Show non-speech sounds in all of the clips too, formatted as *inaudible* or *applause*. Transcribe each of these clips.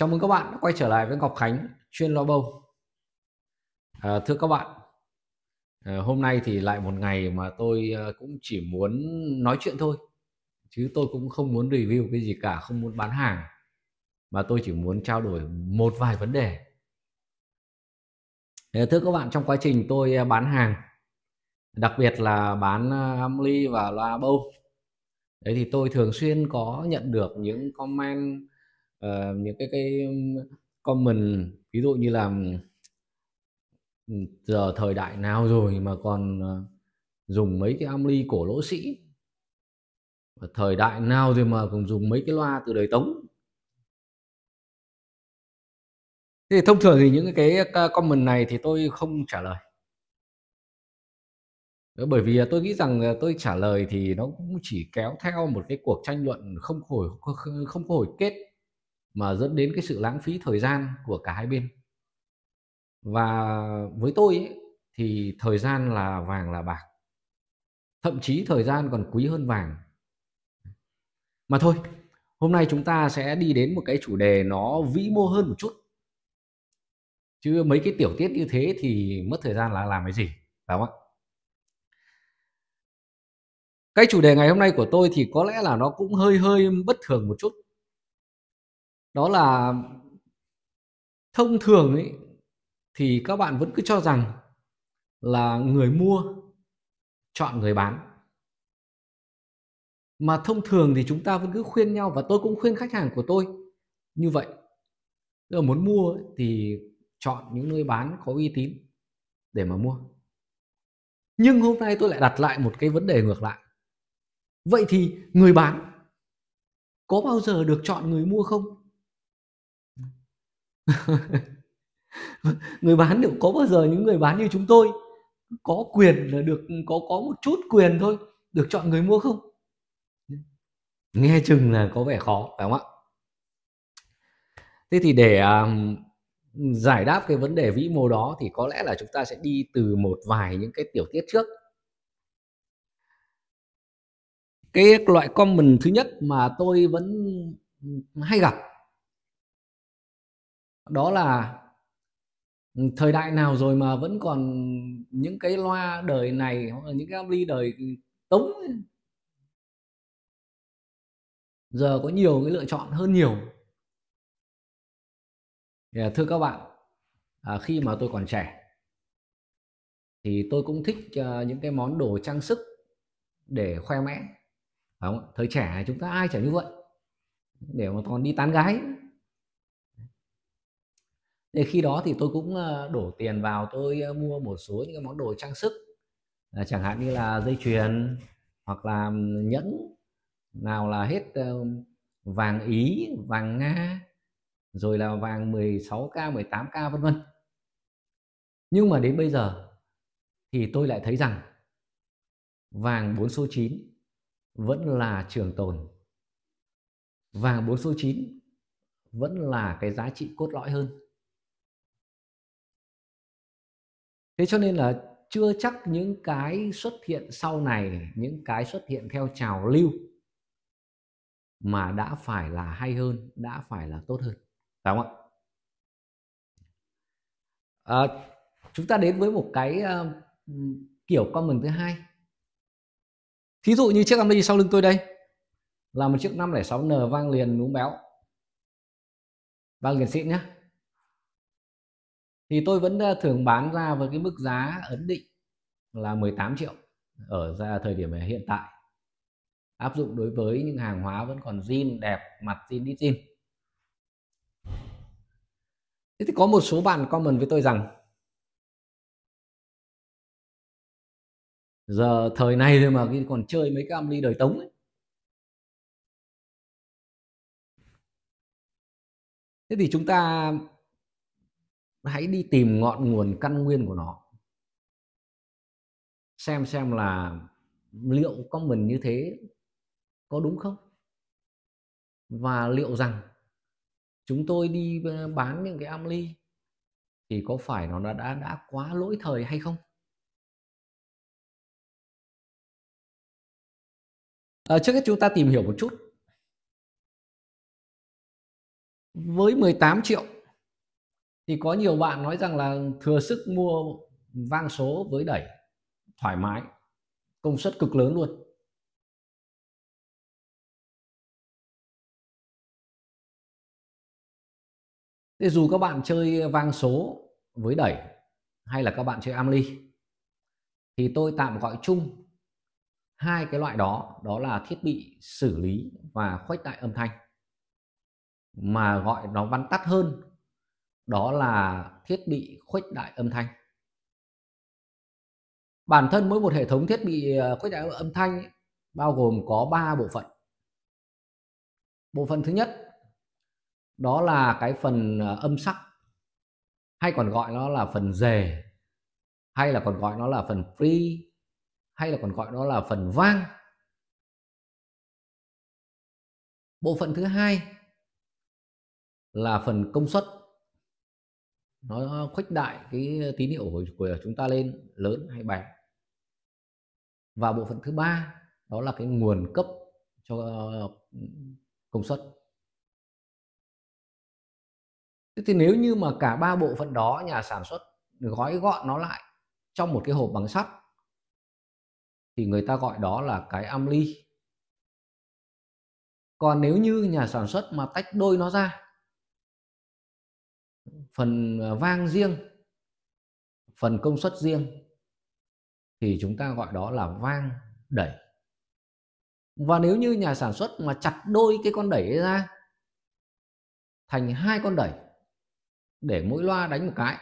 Chào mừng các bạn đã quay trở lại với Ngọc Khánh chuyên lo bông. À, thưa các bạn, à, hôm nay thì lại một ngày mà tôi à, cũng chỉ muốn nói chuyện thôi, chứ tôi cũng không muốn review cái gì cả, không muốn bán hàng, mà tôi chỉ muốn trao đổi một vài vấn đề. À, thưa các bạn, trong quá trình tôi à, bán hàng, đặc biệt là bán à, Amly và loa bông, đấy thì tôi thường xuyên có nhận được những comment uh, những cái cái comment ví dụ như là ừ, giờ thời đại nào rồi mà còn ờ, dùng mấy cái amly cổ lỗ sĩ thời đại nào rồi mà còn dùng mấy cái loa từ đời tống thế thì thông thường thì những cái ờ, comment này thì tôi không trả lời bởi vì tôi nghĩ rằng tôi trả lời thì nó cũng chỉ kéo theo một cái cuộc tranh luận không hồi không, không hồi kết mà dẫn đến cái sự lãng phí thời gian của cả hai bên và với tôi ấy, thì thời gian là vàng là bạc thậm chí thời gian còn quý hơn vàng mà thôi hôm nay chúng ta sẽ đi đến một cái chủ đề nó vĩ mô hơn một chút chứ mấy cái tiểu tiết như thế thì mất thời gian là làm cái gì đúng không ạ cái chủ đề ngày hôm nay của tôi thì có lẽ là nó cũng hơi hơi bất thường một chút đó là thông thường ấy thì các bạn vẫn cứ cho rằng là người mua chọn người bán mà thông thường thì chúng ta vẫn cứ khuyên nhau và tôi cũng khuyên khách hàng của tôi như vậy Tức là muốn mua thì chọn những nơi bán có uy tín để mà mua nhưng hôm nay tôi lại đặt lại một cái vấn đề ngược lại vậy thì người bán có bao giờ được chọn người mua không *laughs* người bán liệu có bao giờ những người bán như chúng tôi có quyền là được có có một chút quyền thôi được chọn người mua không nghe chừng là có vẻ khó phải không ạ thế thì để um, giải đáp cái vấn đề vĩ mô đó thì có lẽ là chúng ta sẽ đi từ một vài những cái tiểu tiết trước cái loại comment thứ nhất mà tôi vẫn hay gặp đó là thời đại nào rồi mà vẫn còn những cái loa đời này hoặc là những cái ly đời tống ấy. giờ có nhiều cái lựa chọn hơn nhiều thưa các bạn à, khi mà tôi còn trẻ thì tôi cũng thích à, những cái món đồ trang sức để khoe mẽ không thời trẻ chúng ta ai chả như vậy để mà còn đi tán gái nên khi đó thì tôi cũng ờ, đổ tiền vào tôi ờ, mua một số những cái món đồ trang sức ờ, chẳng hạn như là dây chuyền hoặc là nhẫn nào là hết vàng Ý, vàng Nga rồi là vàng 16K, 18K vân vân. Nhưng mà đến bây giờ thì tôi lại thấy rằng vàng 4 số 9 vẫn là trường tồn. Vàng 4 số 9 vẫn là cái giá trị cốt lõi hơn thế cho nên là chưa chắc những cái xuất hiện sau này những cái xuất hiện theo trào lưu mà đã phải là hay hơn đã phải là tốt hơn phải không ạ à, chúng ta đến với một cái uh, kiểu comment thứ hai thí dụ như chiếc Amri sau lưng tôi đây là một chiếc 506N vang liền núm béo vang liền xịn nhé thì tôi vẫn thường bán ra với cái mức giá ấn định là 18 triệu ở ra thời điểm hiện tại áp dụng đối với những hàng hóa vẫn còn zin đẹp mặt zin đi zin thế thì có một số bạn comment với tôi rằng giờ thời này rồi mà còn chơi mấy cái âm ly đời tống ấy. thế thì chúng ta hãy đi tìm ngọn nguồn căn nguyên của nó xem xem là liệu có mình như thế có đúng không và liệu rằng chúng tôi đi ờ, bán những cái amly thì có phải nó đã đã, đã quá lỗi thời hay không à, trước hết chúng ta tìm hiểu một chút với 18 triệu thì có nhiều bạn nói rằng là thừa sức mua vang số với đẩy thoải mái công suất cực lớn luôn Thế dù các bạn chơi vang số với đẩy hay là các bạn chơi amly thì tôi tạm gọi chung hai cái loại đó đó là thiết bị xử lý và khuếch đại âm thanh mà gọi nó vắn tắt hơn đó là thiết bị khuếch đại âm thanh bản thân mỗi một hệ thống thiết bị ờ, khuếch đại âm thanh bao gồm có 3 bộ phận bộ phận thứ nhất đó là cái phần ờ, âm sắc hay còn gọi nó là phần dề, hay là còn gọi nó là phần free hay là còn gọi nó là phần vang bộ phận thứ hai là phần công suất nó khuếch đại cái tín hiệu của chúng ta lên lớn hay bé và bộ phận thứ ba đó là cái nguồn cấp cho ờ, công suất thế thì nếu như mà cả ba bộ phận đó nhà sản xuất gói gọn nó lại trong một cái hộp bằng sắt thì người ta gọi đó là cái amly còn nếu như nhà sản xuất mà tách đôi nó ra phần ờ, vang riêng phần công suất riêng thì chúng ta gọi đó là vang đẩy và nếu như nhà sản xuất mà chặt đôi cái con đẩy ra thành hai con đẩy để mỗi loa đánh một cái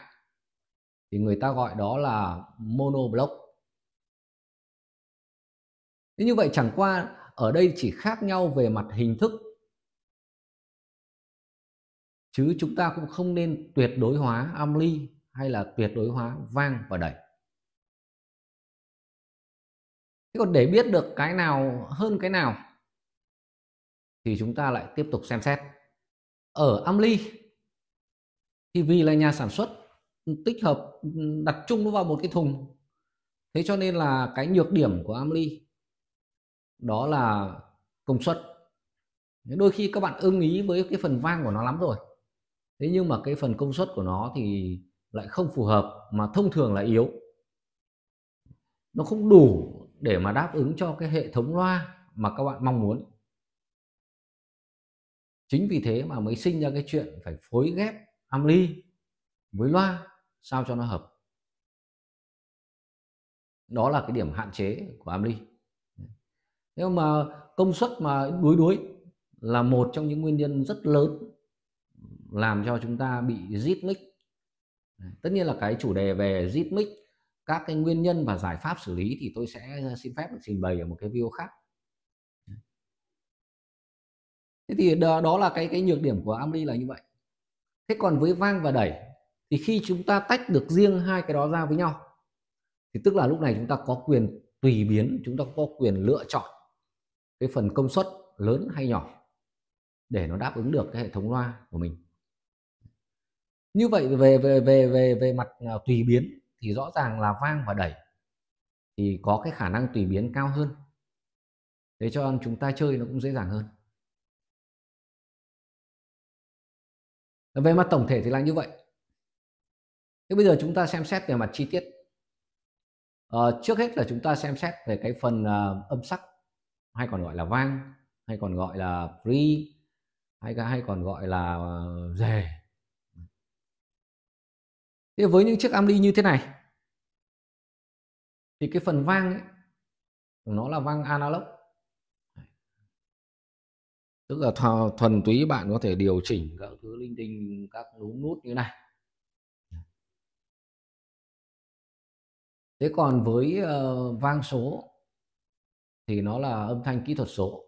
thì người ta gọi đó là mono block như vậy chẳng qua ở đây chỉ khác nhau về mặt hình thức chứ chúng ta cũng không nên tuyệt đối hóa âm ly hay là tuyệt đối hóa vang và đẩy thế còn để biết được cái nào hơn cái nào thì chúng ta lại tiếp tục xem xét ở âm ly thì vì là nhà sản xuất tích hợp đặt chung nó vào một cái thùng thế cho nên là cái nhược điểm của âm ly đó là công suất đôi khi các bạn ưng ý với cái phần vang của nó lắm rồi thế nhưng mà cái phần công suất của nó thì lại không phù hợp mà thông thường là yếu nó không đủ để mà đáp ứng cho cái hệ thống loa mà các bạn mong muốn chính vì thế mà mới sinh ra cái chuyện phải phối ghép am ly với loa sao cho nó hợp đó là cái điểm hạn chế của am ly nhưng mà công suất mà đuối đuối là một trong những nguyên nhân rất lớn làm cho chúng ta bị zit mic tất nhiên là cái chủ đề về zit mic các cái nguyên nhân và giải pháp xử lý thì tôi sẽ ờ, xin phép được trình bày ở một cái video khác thế thì đó, đó là cái cái nhược điểm của Amri là như vậy thế còn với vang và đẩy thì khi chúng ta tách được riêng hai cái đó ra với nhau thì tức là lúc này chúng ta có quyền tùy biến chúng ta có quyền lựa chọn cái phần công suất lớn hay nhỏ để nó đáp ứng được cái hệ thống loa của mình như vậy về về về về về mặt à, tùy biến thì rõ ràng là vang và đẩy thì có cái khả năng tùy biến cao hơn để cho chúng ta chơi nó cũng dễ dàng hơn về mặt tổng thể thì là như vậy thế bây giờ chúng ta xem xét về mặt chi tiết à, trước hết là chúng ta xem xét về cái phần uh, âm sắc hay còn gọi là vang hay còn gọi là free hay hay còn gọi là à, rề thế với những chiếc amply như thế này thì cái phần vang ấy, nó là vang analog tức là th thuần túy bạn có thể điều chỉnh các thứ linh tinh các núm nút như này thế còn với uh, vang số thì nó là âm thanh kỹ thuật số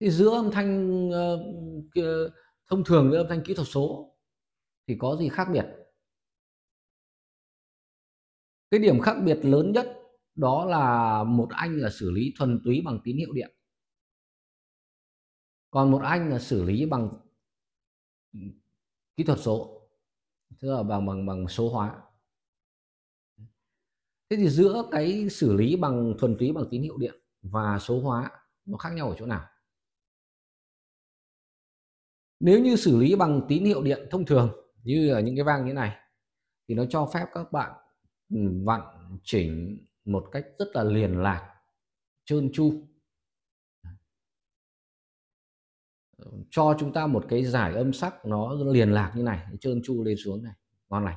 thì giữa âm thanh uh, thông thường với âm thanh kỹ thuật số thì có gì khác biệt cái điểm khác biệt lớn nhất đó là một anh là xử lý thuần túy bằng tín hiệu điện còn một anh là xử lý bằng kỹ thuật số tức là bằng bằng bằng số hóa thế thì giữa cái xử lý bằng thuần túy bằng tín hiệu điện và số hóa nó khác nhau ở chỗ nào nếu như xử lý bằng tín hiệu điện thông thường như là những cái vang như này thì nó cho phép các bạn ừ, vặn chỉnh một cách rất là liền lạc trơn tru cho chúng ta một cái giải âm sắc nó liền lạc như này trơn tru lên xuống này ngon này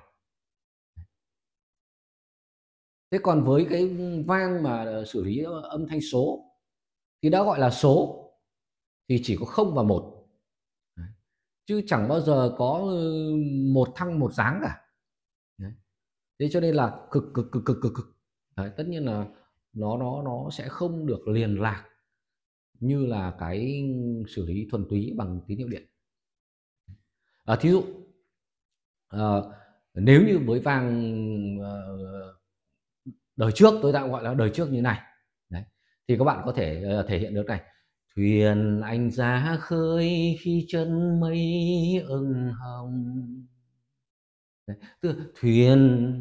thế còn với cái vang mà ờ, xử lý âm thanh số thì đã gọi là số thì chỉ có không và một chứ chẳng bao giờ có ừ, một thăng một dáng cả Đấy. thế cho nên là cực cực cực cực cực cực tất nhiên là nó nó nó sẽ không được liền lạc như là cái xử lý thuần túy bằng tín hiệu điện à, thí dụ à, nếu như với vàng à, ờ, đời trước tôi đã gọi là đời trước như này đấy, thì các bạn có thể à, thể hiện được này thuyền anh ra khơi khi chân mây ưng hồng đấy, tức là thuyền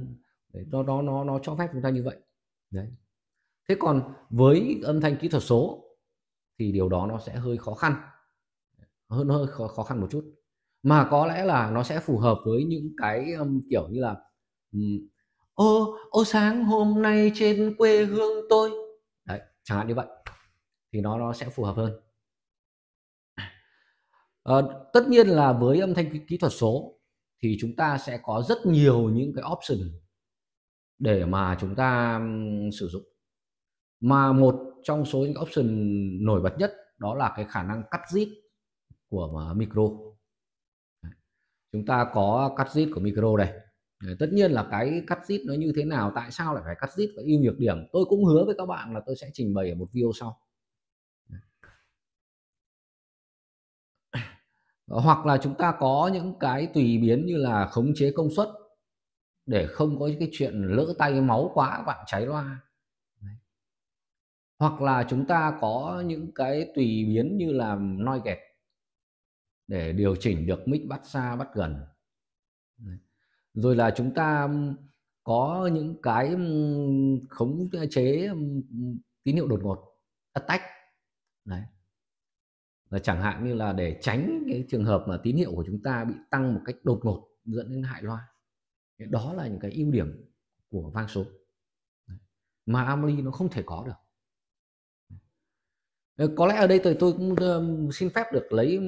đấy, nó nó nó nó cho phép chúng ta như vậy đấy thế còn với âm thanh kỹ thuật số thì điều đó nó sẽ hơi khó khăn hơn hơi khó, khó khăn một chút mà có lẽ là nó sẽ phù hợp với những cái um, kiểu như là ô ô sáng hôm nay trên quê hương tôi đấy chẳng hạn như vậy thì nó nó sẽ phù hợp hơn à, tất nhiên là với âm thanh kỹ, thuật số thì chúng ta sẽ có rất nhiều những cái option để mà chúng ta sử dụng mà một trong số những option nổi bật nhất đó là cái khả năng cắt zip của micro chúng ta có cắt zip của micro đây ờ, tất nhiên là cái cắt zip nó như thế nào tại sao lại phải cắt zip và ưu nhược điểm tôi cũng hứa với các bạn là tôi sẽ trình bày ở một video sau hoặc là chúng ta có những cái tùy biến như là khống chế công suất để không có cái chuyện lỡ tay máu quá bạn cháy loa hoặc là chúng ta có những cái tùy biến như là noi kẹt để điều chỉnh được mic bắt xa bắt gần rồi là chúng ta có những cái khống chế tín hiệu đột ngột tách Đấy là chẳng hạn như là để tránh cái trường hợp mà tín hiệu của chúng ta bị tăng một cách đột ngột dẫn đến hại loa đó là những cái ưu điểm của vang số mà Amoli nó không thể có được có lẽ ở đây tôi tôi cũng xin phép được lấy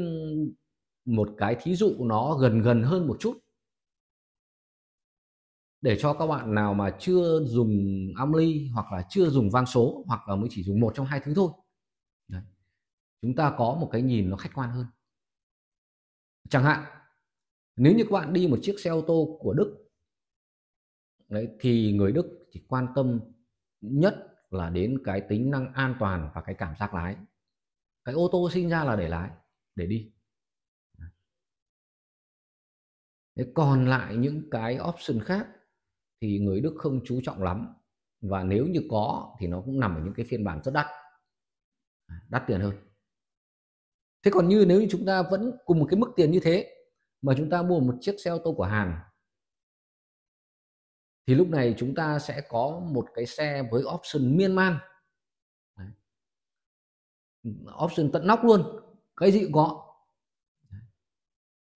một cái thí dụ nó gần gần hơn một chút để cho các bạn nào mà chưa dùng Amli hoặc là chưa dùng vang số hoặc là mới chỉ dùng một trong hai thứ thôi chúng ta có một cái nhìn nó khách quan hơn chẳng hạn nếu như các bạn đi một chiếc xe ô tô của Đức đấy, thì người Đức chỉ quan tâm nhất là đến cái tính năng an toàn và cái cảm giác lái cái ô tô sinh ra là để lái để đi Thế còn lại những cái option khác thì người Đức không chú trọng lắm và nếu như có thì nó cũng nằm ở những cái phiên bản rất đắt đắt tiền hơn thế còn như nếu như chúng ta vẫn cùng một cái mức tiền như thế mà chúng ta mua một chiếc xe ô tô của Hàn thì lúc này chúng ta sẽ có một cái xe với option miên man option tận nóc luôn cái gì cũng có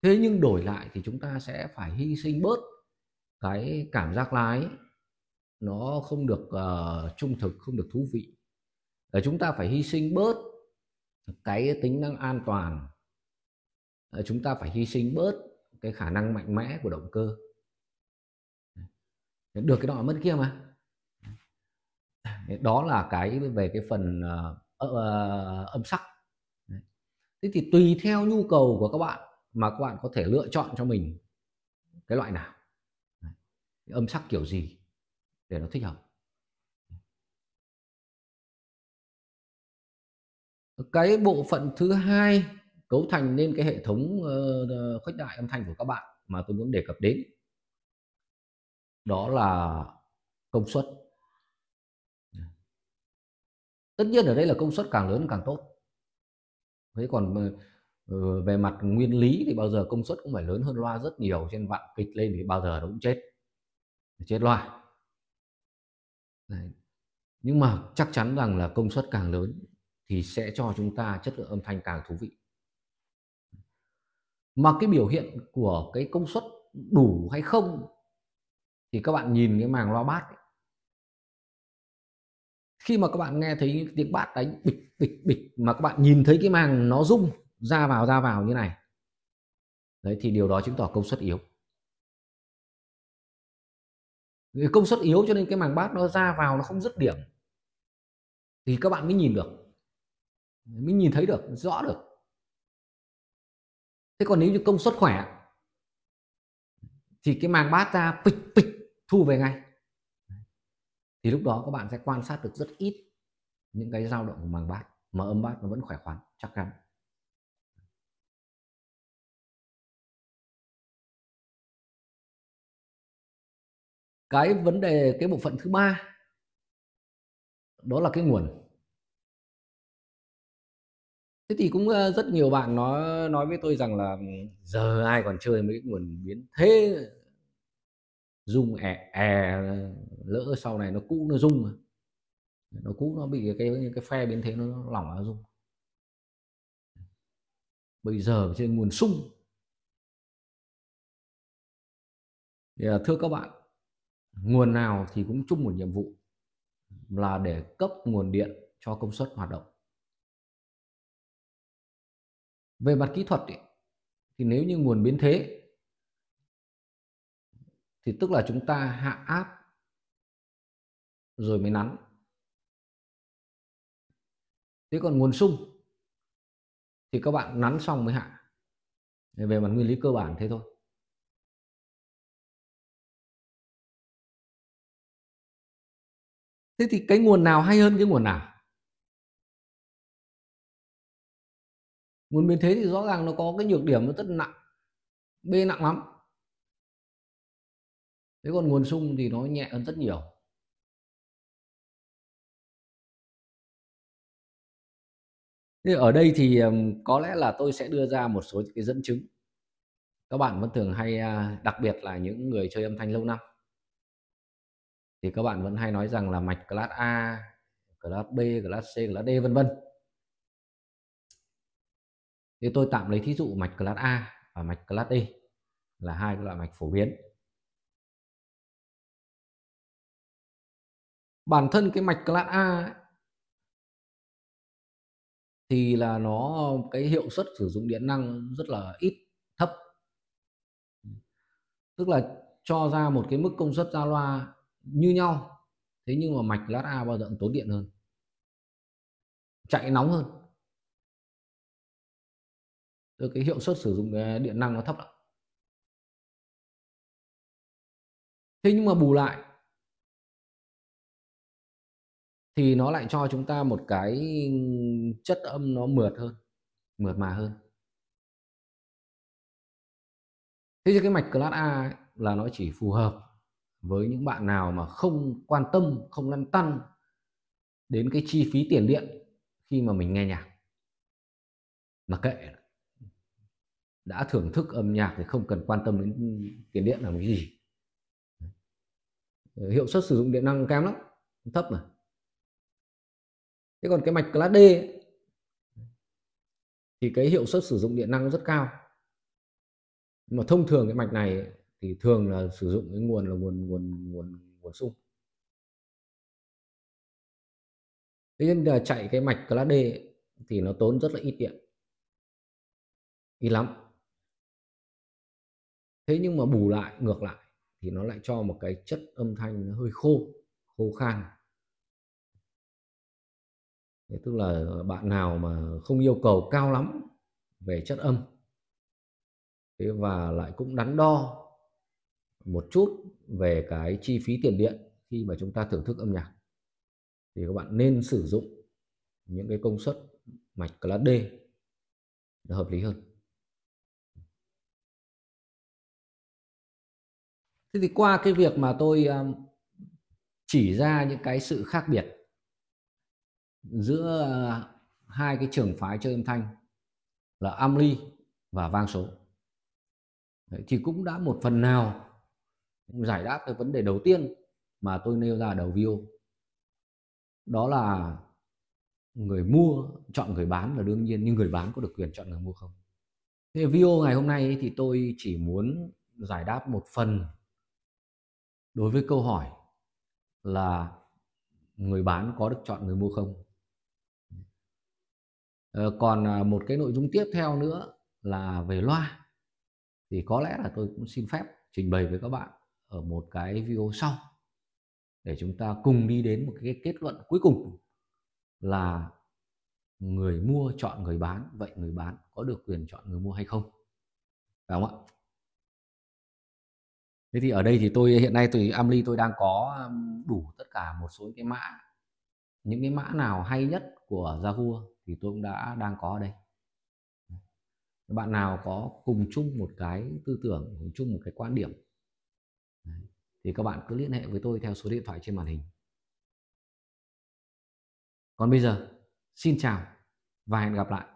thế nhưng đổi lại thì chúng ta sẽ phải hy sinh bớt cái cảm giác lái nó không được uh, trung thực không được thú vị là chúng ta phải hy sinh bớt cái tính năng an toàn ờ, chúng ta phải hy sinh bớt cái khả năng mạnh mẽ của động cơ được cái nọ mất kia mà đó là cái về cái phần uh, uh, âm sắc thế thì tùy theo nhu cầu của các bạn mà các bạn có thể lựa chọn cho mình cái loại nào âm sắc kiểu gì để nó thích hợp cái bộ phận thứ hai cấu thành nên cái hệ thống uh, khuếch đại âm thanh của các bạn mà tôi muốn đề cập đến đó là công suất tất nhiên ở đây là công suất càng lớn càng tốt thế còn ờ, về mặt nguyên lý thì bao giờ công suất cũng phải lớn hơn loa rất nhiều trên vạn kịch lên thì bao giờ nó cũng chết chết loa Đấy. nhưng mà chắc chắn rằng là công suất càng lớn thì sẽ cho chúng ta chất lượng âm thanh càng thú vị mà cái biểu hiện của cái công suất đủ hay không thì các bạn nhìn cái màng loa bát ấy. khi mà các bạn nghe thấy tiếng bát đánh bịch bịch bịch mà các bạn nhìn thấy cái màng nó rung ra vào ra vào như này đấy thì điều đó chứng tỏ công suất yếu công suất yếu cho nên cái màng bát nó ra vào nó không dứt điểm thì các bạn mới nhìn được mới nhìn thấy được rõ được thế còn nếu như công suất khỏe thì cái màng bát ra pịch pịch thu về ngay thì lúc đó các bạn sẽ quan sát được rất ít những cái dao động của màng bát mà âm bát nó vẫn khỏe khoắn chắc chắn cái vấn đề cái bộ phận thứ ba đó là cái nguồn thế thì cũng rất nhiều bạn nói nói với tôi rằng là giờ ai còn chơi mấy cái nguồn biến thế dung è è lỡ sau này nó cũ nó dung nó cũ nó bị cái cái phe biến thế nó, nó lỏng nó dung bây giờ trên nguồn sung yeah, thưa các bạn nguồn nào thì cũng chung một nhiệm vụ là để cấp nguồn điện cho công suất hoạt động về mặt kỹ thuật ý, thì nếu như nguồn biến thế thì tức là chúng ta hạ áp rồi mới nắn thế còn nguồn sung thì các bạn nắn xong mới hạ về mặt nguyên lý cơ bản thế thôi thế thì cái nguồn nào hay hơn cái nguồn nào muốn biến thế thì rõ ràng nó có cái nhược điểm nó rất nặng b nặng lắm thế còn nguồn sung thì nó nhẹ hơn rất nhiều Thế ở đây thì có lẽ là tôi sẽ đưa ra một số cái dẫn chứng các bạn vẫn thường hay đặc biệt là những người chơi âm thanh lâu năm thì các bạn vẫn hay nói rằng là mạch class A, class B, class C, class D vân vân thì tôi tạm lấy thí dụ mạch class A và mạch class E là hai loại mạch phổ biến bản thân cái mạch class A thì là nó cái hiệu suất sử dụng điện năng rất là ít thấp tức là cho ra một cái mức công suất ra loa như nhau thế nhưng mà mạch class A bao giờ cũng tốn điện hơn chạy nóng hơn cái hiệu suất sử dụng à, điện năng nó thấp lắm thế nhưng mà bù lại thì nó lại cho chúng ta một cái chất âm nó mượt hơn mượt mà hơn thế thì cái mạch class A ấy, là nó chỉ phù hợp với những bạn nào mà không quan tâm không lăn tăn đến cái chi phí tiền điện khi mà mình nghe nhạc mà kệ đã thưởng thức âm nhạc thì không cần quan tâm đến tiền điện là cái gì hiệu suất sử dụng điện năng kém lắm thấp mà thế còn cái mạch class D ấy, thì cái hiệu suất sử dụng điện năng rất cao mà thông thường cái mạch này ấy, thì thường là sử dụng cái nguồn là nguồn nguồn nguồn nguồn sung thế nên là chạy cái mạch class D ấy, thì nó tốn rất là ít điện ít lắm thế nhưng mà bù lại ngược lại thì nó lại cho một cái chất âm thanh nó hơi khô khô khan Thế tức là bạn nào mà không yêu cầu cao lắm về chất âm thế và lại cũng đắn đo một chút về cái chi phí tiền điện khi mà chúng ta thưởng thức âm nhạc thì các bạn nên sử dụng những cái công suất mạch class D hợp lý hơn thế thì qua cái việc mà tôi ờ, chỉ ra những cái sự khác biệt giữa ờ, hai cái trường phái chơi âm thanh là âm ly và vang số thì cũng đã một phần nào giải đáp cái vấn đề đầu tiên mà tôi nêu ra đầu video đó là người mua chọn người bán là đương nhiên nhưng người bán có được quyền chọn người mua không thế video ngày hôm nay thì tôi chỉ muốn giải đáp một phần đối với câu hỏi là người bán có được chọn người mua không ờ, còn à, một cái nội dung tiếp theo nữa là về loa thì có lẽ là tôi cũng xin phép trình bày với các bạn ở một cái video sau để chúng ta cùng đi đến một cái kết luận cuối cùng là người mua chọn người bán vậy người bán có được quyền chọn người mua hay không đúng không ạ thế thì ở đây thì tôi hiện nay tôi Amly tôi đang có um, đủ tất cả một số cái mã những cái mã nào hay nhất của Yahoo thì tôi cũng đã đang có ở đây bạn nào có cùng chung một cái tư tưởng cùng chung một cái quan điểm thì các bạn cứ liên hệ với tôi theo số điện thoại trên màn hình còn bây giờ xin chào và hẹn gặp lại